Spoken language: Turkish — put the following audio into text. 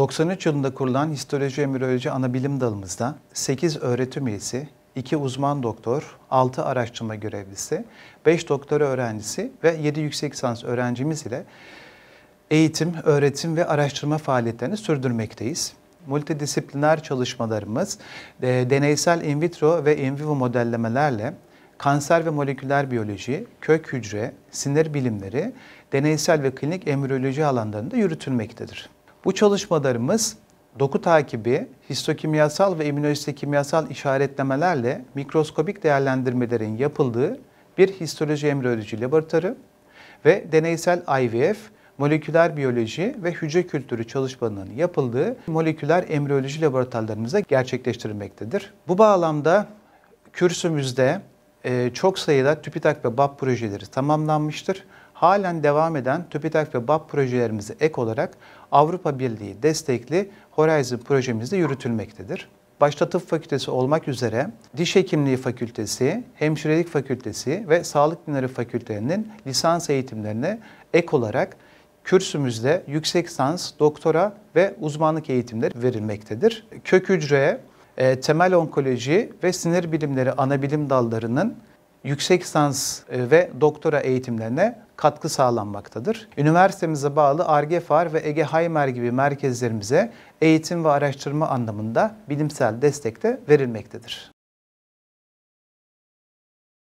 93 yılında kurulan histoloji ve viroloji ana bilim dalımızda 8 öğretim üyesi, 2 uzman doktor, 6 araştırma görevlisi, 5 doktora öğrencisi ve 7 yüksek lisans öğrencimiz ile eğitim, öğretim ve araştırma faaliyetlerini sürdürmekteyiz. Multidisipliner çalışmalarımız e, deneysel in vitro ve in vivo modellemelerle kanser ve moleküler biyoloji, kök hücre, sinir bilimleri, deneysel ve klinik embriyoloji alanlarında yürütülmektedir. Bu çalışmalarımız doku takibi, histokimyasal ve immünohistokimyasal işaretlemelerle mikroskobik değerlendirmelerin yapıldığı bir histoloji embriyoloji laboratuvarı ve deneysel IVF, moleküler biyoloji ve hücre kültürü çalışmalarının yapıldığı moleküler embriyoloji laboratuvarlarımızda gerçekleştirilmektedir. Bu bağlamda kürsümüzde e, çok sayıda TÜBİTAK ve BAP projeleri tamamlanmıştır halen devam eden TÜBİTAK ve BAP projelerimize ek olarak Avrupa Birliği destekli Horizon projemiz de yürütülmektedir. Başta tıp fakültesi olmak üzere diş hekimliği fakültesi, hemşirelik fakültesi ve sağlık bilimleri fakültelerinin lisans eğitimlerine ek olarak kürsümüzde yüksek lisans, doktora ve uzmanlık eğitimleri verilmektedir. Kök hücre, e, temel onkoloji ve sinir bilimleri ana bilim dallarının yüksek lisans e, ve doktora eğitimlerine katkı sağlanmaktadır. Üniversitemize bağlı ARGE FAR ve EGE Haymer gibi merkezlerimize eğitim ve araştırma anlamında bilimsel destek de verilmektedir.